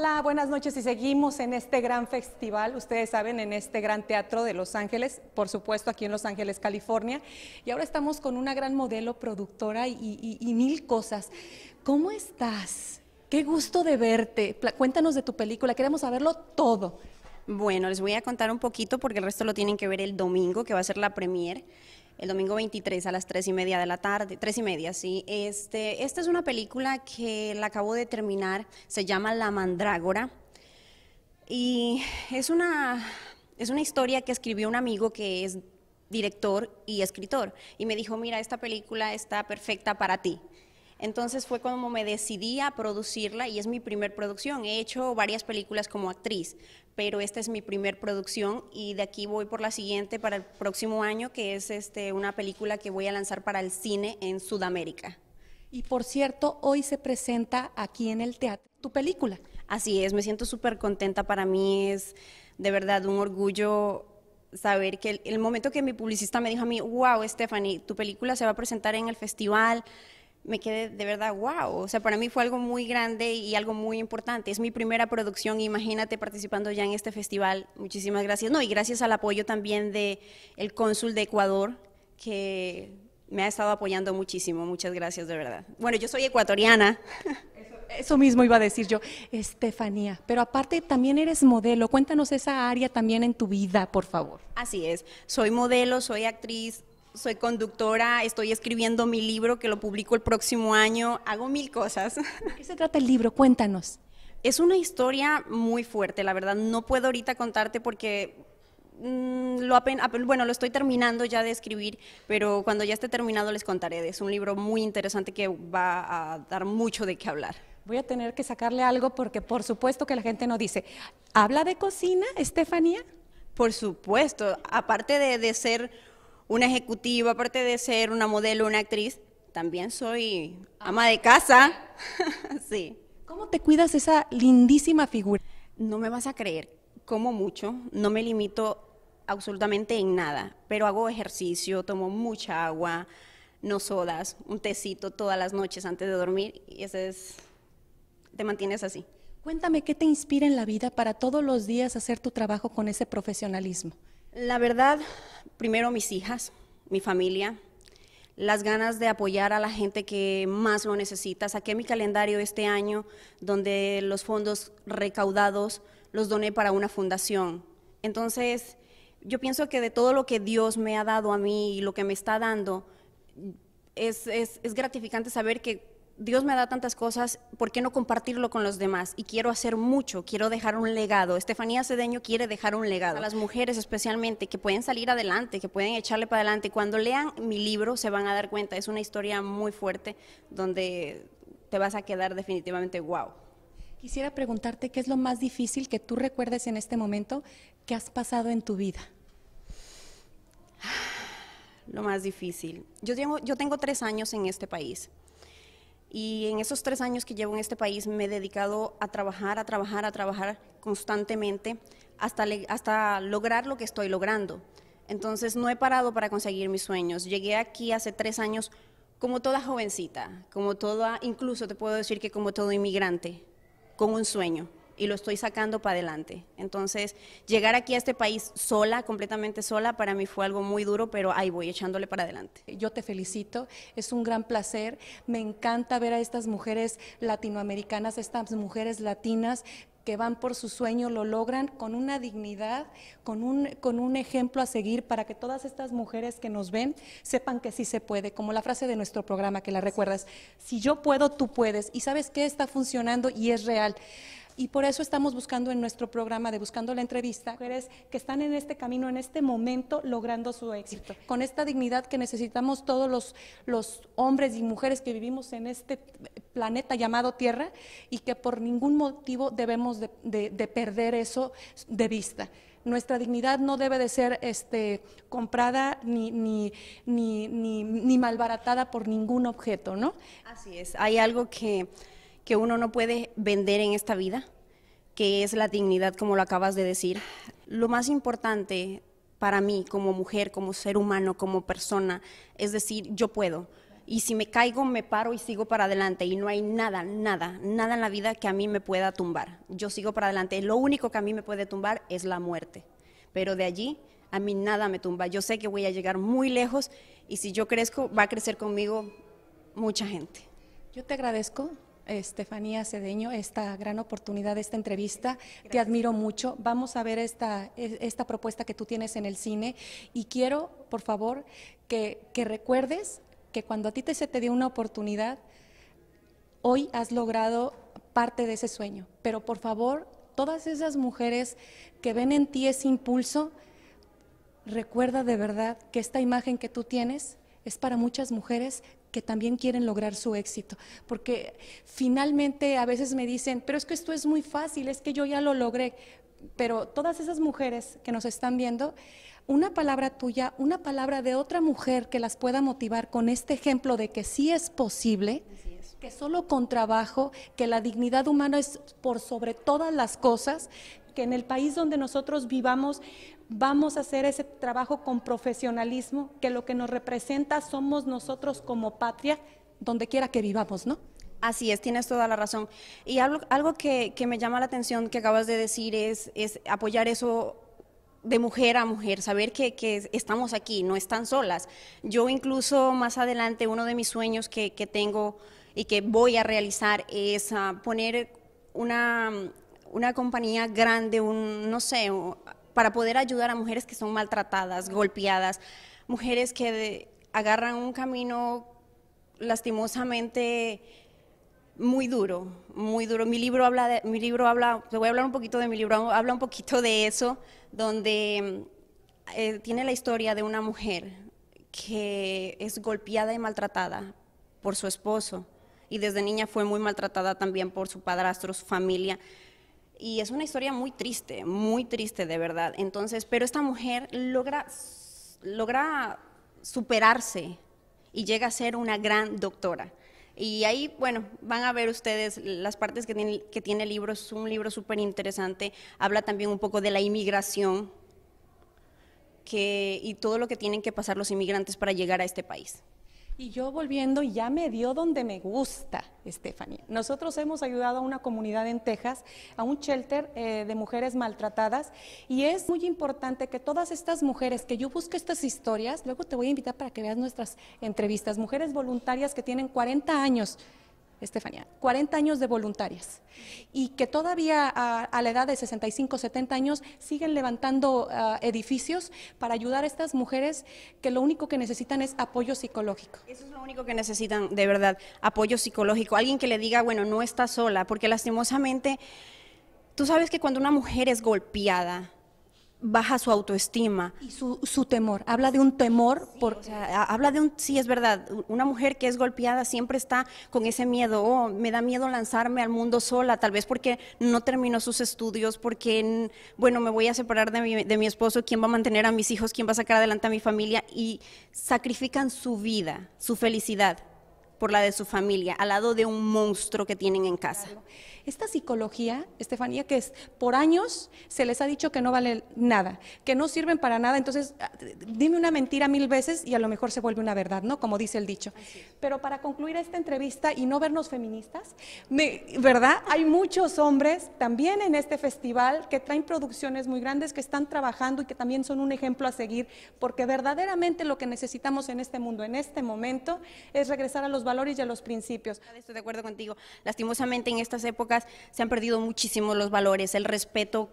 Hola, buenas noches y seguimos en este gran festival, ustedes saben, en este gran teatro de Los Ángeles, por supuesto aquí en Los Ángeles, California, y ahora estamos con una gran modelo, productora y, mil cosas. ¿Cómo estás? Qué gusto de verte. Cuéntanos de tu película, queremos saberlo todo. Bueno, les voy a contar un poquito porque el resto lo tienen que ver el domingo, que va a ser la premier el domingo 23 a las 3 y media de la tarde, 3 y media, sí. Este, esta es una película que la acabo de terminar, se llama La Mandrágora y es es una historia que escribió un amigo que es director y escritor y me dijo, mira, esta película está perfecta para ti. Entonces fue como me decidí a producirla y es mi primer producción. He hecho varias películas como actriz, pero esta es mi primer producción y de aquí voy por la siguiente para el próximo año, que es este, una película que voy a lanzar para el cine en Sudamérica. Y por cierto, hoy se presenta aquí en el teatro tu película. Así es, me siento súper contenta. Para mí es de verdad un orgullo saber que el, el, momento que mi publicista me dijo a mí, wow, Stephanie, tu película se va a presentar en el festival, me quedé de verdad, wow, o sea, para mí fue algo muy grande y algo muy importante. Es mi primera producción, imagínate participando ya en este festival. Muchísimas gracias. No, y gracias al apoyo también de cónsul de Ecuador que me ha estado apoyando muchísimo. Muchas gracias de verdad. Bueno, yo soy ecuatoriana. eso mismo iba a decir yo, Estefanía. Pero aparte también eres modelo. Cuéntanos esa área también en tu vida, por favor. Así es. Soy modelo, soy actriz, soy conductora, estoy escribiendo mi libro que lo publico el próximo año, hago mil cosas. qué se trata el libro? Cuéntanos. Es una historia muy fuerte, la verdad. No puedo ahorita contarte porque mm, lo bueno, lo estoy terminando ya de escribir, pero cuando ya esté terminado les contaré. Es un libro muy interesante que va a dar mucho de qué hablar. Voy a tener que sacarle algo porque por supuesto que la gente no dice, ¿habla de cocina, Estefanía? Por supuesto, aparte de ser una ejecutiva, aparte de ser una modelo, una actriz, también soy ama de casa. sí. ¿Cómo te cuidas esa lindísima figura? No me vas a creer, como mucho, no me limito absolutamente en nada, pero hago ejercicio, tomo mucha agua, no sodas, un tecito todas las noches antes de dormir y ese es te mantienes así. Cuéntame qué te inspira en la vida para todos los días hacer tu trabajo con ese profesionalismo. La verdad, primero mis hijas, mi familia, las ganas de apoyar a la gente que más lo necesita. Saqué mi calendario este año donde los fondos recaudados los doné para una fundación. Entonces, yo pienso que de todo lo que Dios me ha dado a mí y lo que me está dando, es, es gratificante saber que Dios me da tantas cosas, ¿por qué no compartirlo con los demás? Y quiero hacer mucho, quiero dejar un legado. Estefanía Cedeño quiere dejar un legado. A las mujeres especialmente, que pueden salir adelante, que pueden echarle para adelante. Cuando lean mi libro se van a dar cuenta, es una historia muy fuerte donde te vas a quedar definitivamente wow. Quisiera preguntarte qué es lo más difícil que tú recuerdes en este momento que has pasado en tu vida. Lo más difícil. Yo tengo, yo tengo tres años en este país. Y en esos tres años que llevo en este país me he dedicado a trabajar, a trabajar, a trabajar constantemente hasta, lograr lo que estoy logrando. Entonces no he parado para conseguir mis sueños. Llegué aquí hace tres años como toda jovencita, como toda, incluso te puedo decir que como todo inmigrante, con un sueño y lo estoy sacando para adelante. Entonces, llegar aquí a este país sola, completamente sola, para mí fue algo muy duro, pero ahí voy echándole para adelante. Yo te felicito, es un gran placer, me encanta ver a estas mujeres latinoamericanas, estas mujeres latinas que van por su sueño, lo logran con una dignidad, con un, con un ejemplo a seguir para que todas estas mujeres que nos ven sepan que sí se puede, como la frase de nuestro programa que la recuerdas, si yo puedo, tú puedes, y sabes que está funcionando y es real. Y por eso estamos buscando en nuestro programa de Buscando la Entrevista mujeres que están en este camino, en este momento, logrando su éxito. Con esta dignidad que necesitamos todos los, los hombres y mujeres que vivimos en este planeta llamado Tierra y que por ningún motivo debemos de, perder eso de vista nuestra dignidad no debe de ser este, comprada ni, ni, ni, ni, malbaratada por ningún objeto, ¿no? Así es, hay algo que que uno no puede vender en esta vida, que es la dignidad, como lo acabas de decir. Lo más importante para mí como mujer, como ser humano, como persona, es decir, yo puedo. Y si me caigo, me paro y sigo para adelante. Y no hay nada, nada, nada en la vida que a mí me pueda tumbar. Yo sigo para adelante. Lo único que a mí me puede tumbar es la muerte. Pero de allí a mí nada me tumba. Yo sé que voy a llegar muy lejos y si yo crezco, va a crecer conmigo mucha gente. Yo te agradezco eh, Estefanía Cedeño, esta gran oportunidad esta entrevista. Te admiro mucho. Vamos a ver esta, e, esta propuesta que tú tienes en el cine y quiero, por favor, que, recuerdes que cuando a ti se te dio una oportunidad, hoy has logrado parte de ese sueño. Pero por favor, todas esas mujeres que ven en ti ese impulso, recuerda de verdad que esta imagen que tú tienes es para muchas mujeres que también quieren lograr su éxito. Porque finalmente a veces me dicen, pero es que esto es muy fácil, es que yo ya lo logré. Pero todas esas mujeres que nos están viendo, una palabra tuya, una palabra de otra mujer que las pueda motivar con este ejemplo de que sí es posible, que solo con trabajo, que la dignidad humana es por sobre todas las cosas, en el país donde nosotros vivamos vamos a hacer ese trabajo con profesionalismo, que lo que nos representa somos nosotros como patria, donde quiera que vivamos, ¿no? Así es, tienes toda la razón. Y algo, que, me llama la atención que acabas de decir es, apoyar eso de mujer a mujer, saber que, estamos aquí, no están solas. Yo incluso más adelante, uno de mis sueños que, tengo y que voy a realizar es ah, poner una una compañía grande, un, no sé, para poder ayudar a mujeres que son maltratadas, golpeadas, mujeres que agarran un camino lastimosamente muy duro, muy duro. Mi libro habla, mi libro te voy a hablar un poquito de mi libro, habla un poquito de eso, donde eh, tiene la historia de una mujer que es golpeada y maltratada por su esposo y desde niña fue muy maltratada también por su padrastro, su familia. Y es una historia muy triste, muy triste de verdad. Entonces, pero esta mujer logra, superarse y llega a ser una gran doctora. Y ahí, bueno, van a ver ustedes las partes que tiene, que el libro. Es un libro súper interesante. Habla también un poco de la inmigración y todo lo que tienen que pasar los inmigrantes para llegar a este país. Y yo volviendo, ya me dio donde me gusta, Estefanía. Nosotros hemos ayudado a una comunidad en Texas, a un shelter eh, de mujeres maltratadas, y es muy importante que todas estas mujeres, que yo busque estas historias, luego te voy a invitar para que veas nuestras entrevistas, mujeres voluntarias que tienen 40 años Estefanía, 40 años de voluntarias y que todavía a, la edad de 65, 70 años siguen levantando ah, edificios para ayudar a estas mujeres que lo único que necesitan es apoyo psicológico. Eso es lo único que necesitan, de verdad, apoyo psicológico. Alguien que le diga, bueno, no está sola, porque lastimosamente, tú sabes que cuando una mujer es golpeada, baja su autoestima. Y su, temor, habla de un temor, habla de un, sí es verdad, una mujer que es golpeada siempre está con ese miedo, oh, me da miedo lanzarme al mundo sola, tal vez porque no terminó sus estudios, porque, bueno, me voy a separar de mi, de mi esposo, ¿quién va a mantener a mis hijos? ¿Quién va a sacar adelante a mi familia? Y sacrifican su vida, su felicidad por la de su familia, al lado de un monstruo que tienen en casa. Esta psicología, Estefanía, que es por años se les ha dicho que no vale nada, que no sirven para nada, entonces ah, dime una mentira mil veces y a lo mejor se vuelve una verdad, ¿no? Como dice el dicho. Pero para concluir esta entrevista y no vernos feministas, ¿verdad? Hay muchos hombres también en este festival que traen producciones muy grandes, que están trabajando y que también son un ejemplo a seguir, porque verdaderamente lo que necesitamos en este mundo, en este momento, es regresar a los valores y a los principios. Estoy de acuerdo contigo. Lastimosamente en estas épocas se han perdido muchísimo los valores, el respeto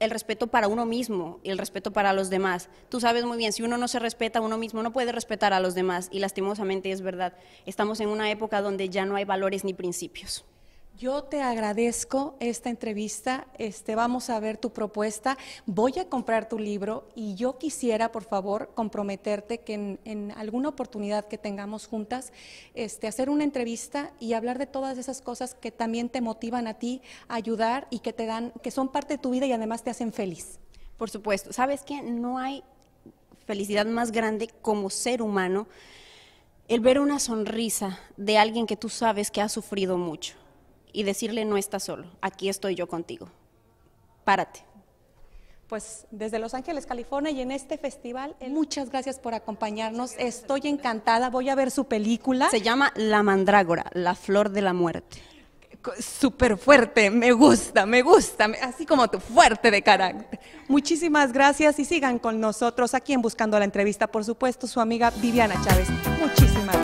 el respeto para uno mismo y el respeto para los demás. Tú sabes muy bien, si uno no se respeta a uno mismo, no puede respetar a los demás. Y lastimosamente es verdad, estamos en una época donde ya no hay valores ni principios. Yo te agradezco esta entrevista, este, vamos a ver tu propuesta, voy a comprar tu libro y yo quisiera, por favor, comprometerte que en, alguna oportunidad que tengamos juntas, este, hacer una entrevista y hablar de todas esas cosas que también te motivan a ti a ayudar y que te dan, que son parte de tu vida y además te hacen feliz. Por supuesto, sabes que no hay felicidad más grande como ser humano el ver una sonrisa de alguien que tú sabes que ha sufrido mucho y decirle no estás solo, aquí estoy yo contigo. Párate. Pues desde Los Ángeles, California y en este festival, muchas gracias por acompañarnos. Estoy encantada, voy a ver su película. Se llama La Mandrágora, la flor de la muerte. Súper fuerte, me gusta, me gusta, así como tu fuerte de carácter. Muchísimas gracias y sigan con nosotros aquí en Buscando la Entrevista, por supuesto, su amiga Viviana Chávez. Muchísimas gracias.